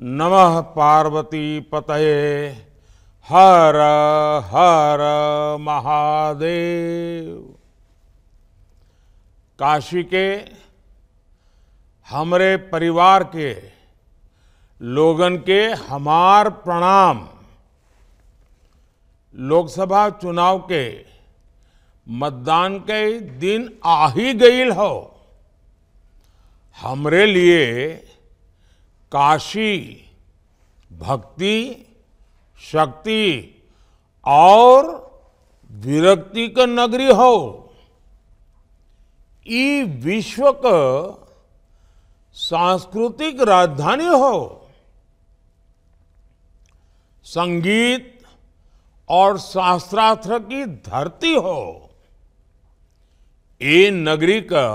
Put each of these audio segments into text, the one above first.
नमः पार्वती पतये हर हर महादेव काशी के हमारे परिवार के लोगन के हमार प्रणाम लोकसभा चुनाव के मतदान के दिन आ ही गई हो हमरे लिए काशी भक्ति शक्ति और विरक्ति का नगरी हो ई विश्व का सांस्कृतिक राजधानी हो संगीत और शास्त्रार्थ की धरती हो ये नगरी का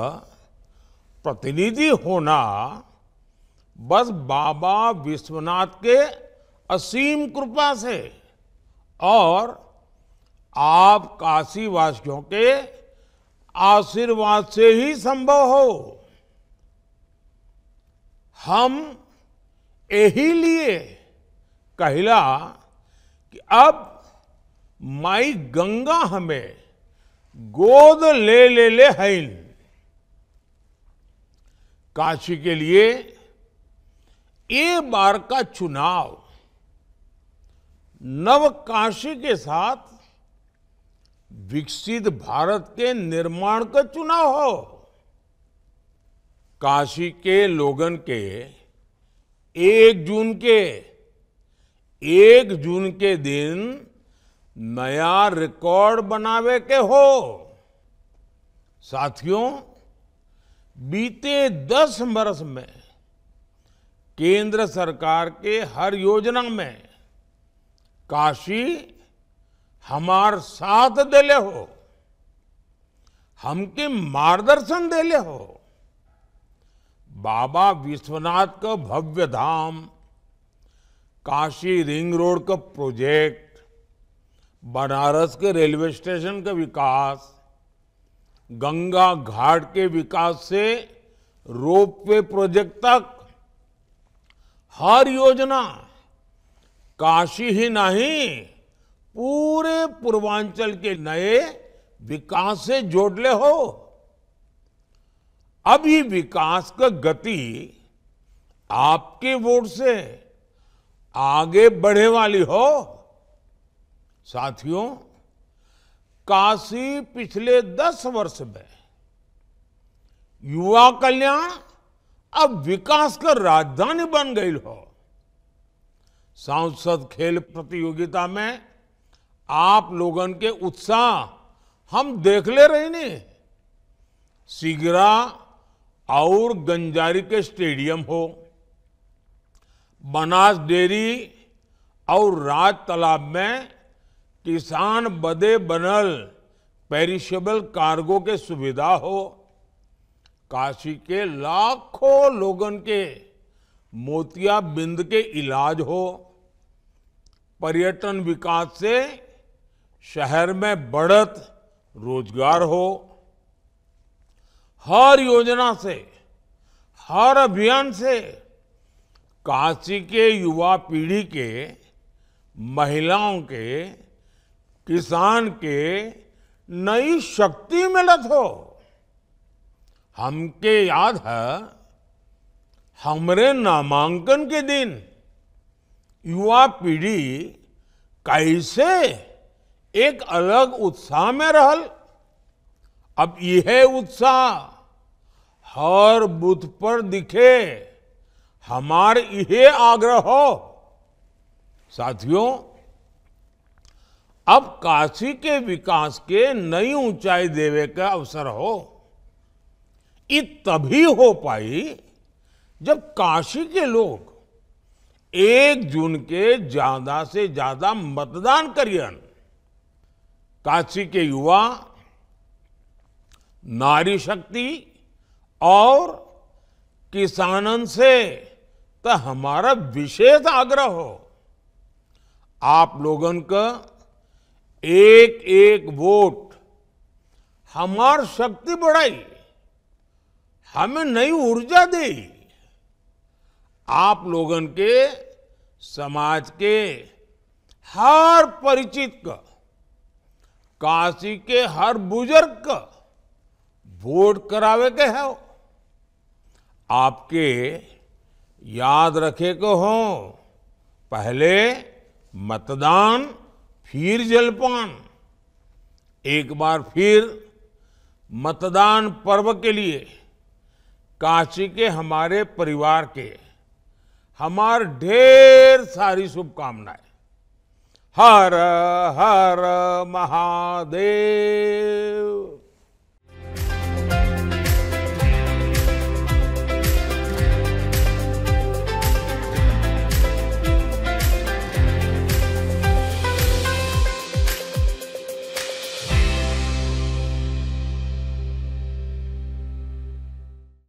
प्रतिनिधि होना बस बाबा विश्वनाथ के असीम कृपा से और आप काशीवासियों के आशीर्वाद से ही संभव हो हम यही लिए कहला कि अब माई गंगा हमें गोद ले ले ले हैं काशी के लिए ए बार का चुनाव नवकाशी के साथ विकसित भारत के निर्माण का चुनाव हो काशी के लोगन के एक जून के एक जून के दिन नया रिकॉर्ड बनावे के हो साथियों बीते दस बरस में केंद्र सरकार के हर योजना में काशी हमार साथ देले हो हमके मार्गदर्शन देले हो बाबा विश्वनाथ का भव्य धाम काशी रिंग रोड का प्रोजेक्ट बनारस के रेलवे स्टेशन का विकास गंगा घाट के विकास से वे प्रोजेक्ट तक हर योजना काशी ही नहीं पूरे पूर्वांचल के नए विकास से जोड़ ले हो अभी विकास का गति आपके वोट से आगे बढ़े वाली हो साथियों काशी पिछले दस वर्ष में युवा कल्याण अब विकास का राजधानी बन गई हो सांसद खेल प्रतियोगिता में आप लोगन के उत्साह हम देख ले रहे नहीं सिगरा और गंजारी के स्टेडियम हो बनास डेरी और राज तालाब में किसान बदे बनल पेरिशेबल कार्गो के सुविधा हो काशी के लाखों लोगन के मोतियाबिंद के इलाज हो पर्यटन विकास से शहर में बढ़त रोजगार हो हर योजना से हर अभियान से काशी के युवा पीढ़ी के महिलाओं के किसान के नई शक्ति मिलत हो हमके याद है हमरे नामांकन के दिन युवा पीढ़ी कैसे एक अलग उत्साह में रहल अब यह उत्साह हर बुथ पर दिखे हमार यह आग्रह हो साथियों अब काशी के विकास के नई ऊंचाई देवे का अवसर हो ये तभी हो पाई जब काशी के लोग एक जून के ज्यादा से ज्यादा मतदान करियन काशी के युवा नारी शक्ति और किसानन से तो हमारा विशेष आग्रह हो आप लोगन का एक एक वोट हमार शक्ति बढ़ाई हमें नई ऊर्जा दी आप लोगन के समाज के हर परिचित का काशी के हर बुजुर्ग का वोट करावे के है आपके याद रखे को हो पहले मतदान फिर जलपान एक बार फिर मतदान पर्व के लिए काशी के हमारे परिवार के हमार ढेर सारी शुभकामनाएं हर हर महादेव